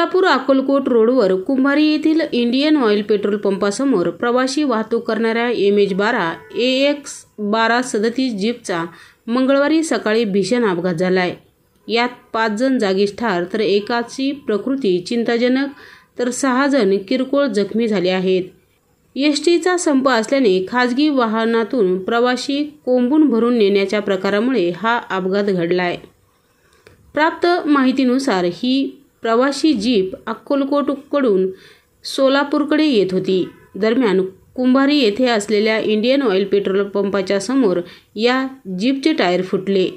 सोलापूर अकोलकोट रोडवर कुंभारी येथील Indian oil petrol पंपासमोर प्रवाशी वाहतूक करणाऱ्या एम एच बारा ए एक्स बारा सदतीस जीपचा मंगळवारी सकाळी भीषण अपघात झाला आहे यात पाच जण जागीच ठार तर एकाची प्रकृती चिंताजनक तर सहा जण किरकोळ जखमी झाले आहेत एस टीचा संप असल्याने खाजगी वाहनातून प्रवाशी कोंबून भरून नेण्याच्या प्रकारामुळे हा अपघात घडला आहे प्राप्त माहितीनुसार ही प्रवाशी जीप अक्कोलकोटकडून सोलापूरकडे येत होती दरम्यान कुंभारी येथे असलेल्या इंडियन ऑइल पेट्रोल पंपाच्या समोर या जीपचे टायर फुटले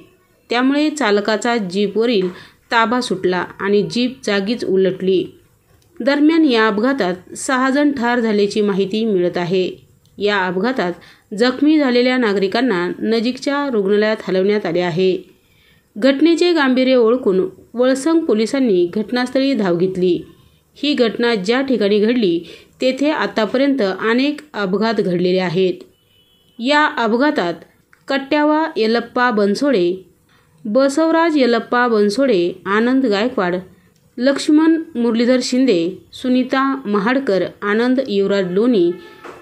त्यामुळे चालकाचा जीपवरील ताबा सुटला आणि जीप जागीच उलटली दरम्यान या अपघातात जण ठार झाल्याची माहिती मिळत आहे या अपघातात जखमी झालेल्या नागरिकांना नजीकच्या रुग्णालयात हलवण्यात आले आहे घटनेचे गांभीर्य ओळखून वळसंग पोलिसांनी घटनास्थळी धाव घेतली ही घटना ज्या ठिकाणी घडली तेथे आतापर्यंत अनेक अपघात घडलेले आहेत या अपघातात कट्ट्यावा यलप्पा बनसोडे बसवराज यलप्पा बनसोडे आनंद गायकवाड लक्ष्मण मुरलीधर शिंदे सुनीता महाडकर आनंद युवराज लोणी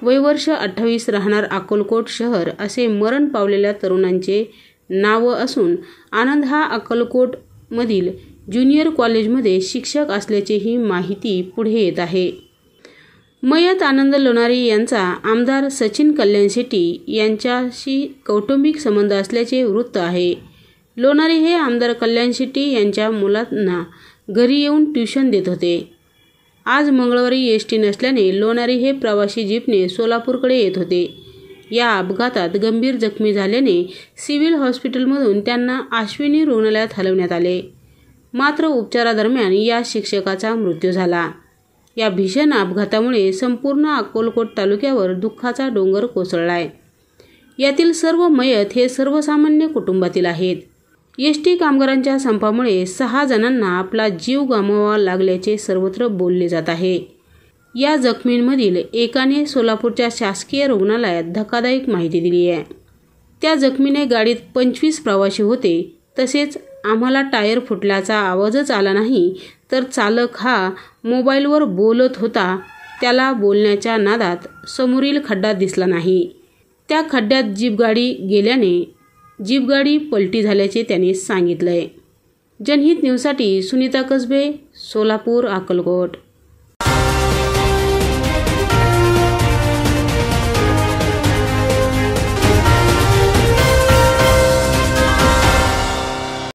वयवर्ष अठ्ठावीस राहणार अकोलकोट शहर असे मरण पावलेल्या तरुणांचे नावं असून आनंद हा अक्कलकोटमधील ज्युनियर कॉलेजमध्ये शिक्षक असल्याचीही माहिती पुढे येत आहे मयत आनंद लोणारे यांचा आमदार सचिन कल्याण शेट्टी यांच्याशी कौटुंबिक संबंध असल्याचे वृत्त आहे लोणारे हे आमदार कल्याण शेट्टी यांच्या मुलांना घरी येऊन ट्युशन देत होते आज मंगळवारी एस टी नसल्याने लोणारे हे प्रवासी जीपने सोलापूरकडे येत होते या अपघातात गंभीर जखमी झाल्याने सिव्हिल हॉस्पिटलमधून त्यांना आश्विनी रुग्णालयात हलवण्यात आले मात्र उपचारादरम्यान या शिक्षकाचा मृत्यू झाला या भीषण अपघातामुळे संपूर्ण अकोलकोट तालुक्यावर दुःखाचा डोंगर कोसळला आहे यातील सर्व मयत हे सर्वसामान्य कुटुंबातील आहेत एस टी कामगारांच्या संपामुळे सहा जणांना आपला जीव गमवावा लागल्याचे सर्वत्र बोलले जात आहे या जखमींमधील एकाने सोलापूरच्या शासकीय रुग्णालयात धक्कादायक माहिती दिली आहे त्या जखमीने गाडीत पंचवीस प्रवासी होते तसेच आम्हाला टायर फुटल्याचा आवाजच आला नाही तर चालक हा मोबाईलवर बोलत होता त्याला बोलण्याच्या नादात समोरील खड्डा दिसला नाही त्या खड्ड्यात जीपगाडी गेल्याने जीपगाडी पलटी झाल्याचे त्याने सांगितलंय जनहित न्यूजसाठी सुनीता कसबे सोलापूर अक्कलकोट